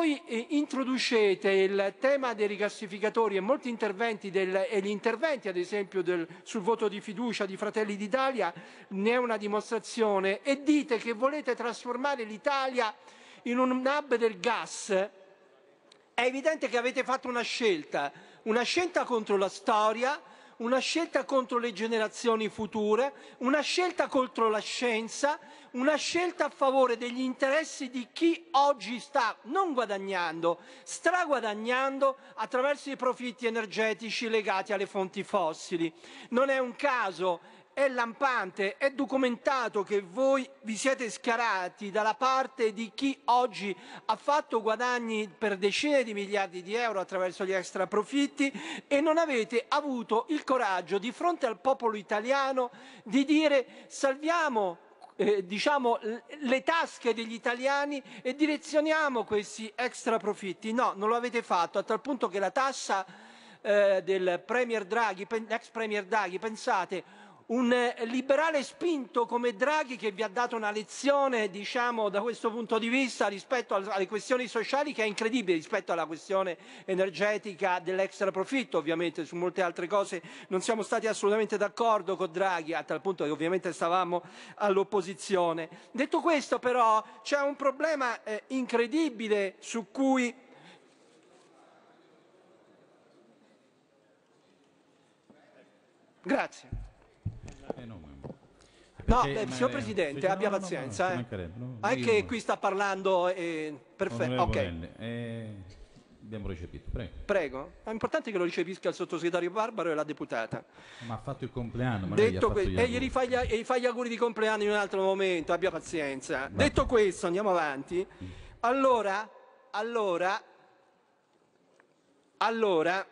voi eh, introducete il tema dei rigassificatori e molti interventi del, e gli interventi ad esempio del, sul voto di fiducia di Fratelli d'Italia ne è una dimostrazione e dite che volete trasformare l'Italia in un hub del gas è evidente che avete fatto una scelta una scelta contro la storia una scelta contro le generazioni future, una scelta contro la scienza, una scelta a favore degli interessi di chi oggi sta non guadagnando, straguadagnando attraverso i profitti energetici legati alle fonti fossili. Non è un caso è lampante, è documentato che voi vi siete schierati dalla parte di chi oggi ha fatto guadagni per decine di miliardi di euro attraverso gli extra profitti e non avete avuto il coraggio di fronte al popolo italiano di dire salviamo eh, diciamo, le tasche degli italiani e direzioniamo questi extra profitti. No, non lo avete fatto, a tal punto che la tassa eh, del Premier Draghi, l'ex Premier Draghi, pensate, un eh, liberale spinto come Draghi che vi ha dato una lezione, diciamo, da questo punto di vista rispetto alle questioni sociali che è incredibile rispetto alla questione energetica dell'extra profitto, ovviamente su molte altre cose non siamo stati assolutamente d'accordo con Draghi, a tal punto che ovviamente stavamo all'opposizione. Detto questo però c'è un problema eh, incredibile su cui Grazie. Eh, no, beh, signor Presidente, abbia no, pazienza. Eh. No, eh. Anche io... qui sta parlando... Eh, perfetto, ok. Eh, abbiamo recepito, prego. Prego. È importante che lo recepisca il sottosegretario Barbaro e la deputata. Ma ha fatto il compleanno. Detto que- e gli fa gli, auguri di compleanno in un altro momento, abbia pazienza. Basta. Detto questo, andiamo avanti. Mm. Allora, allora, allora...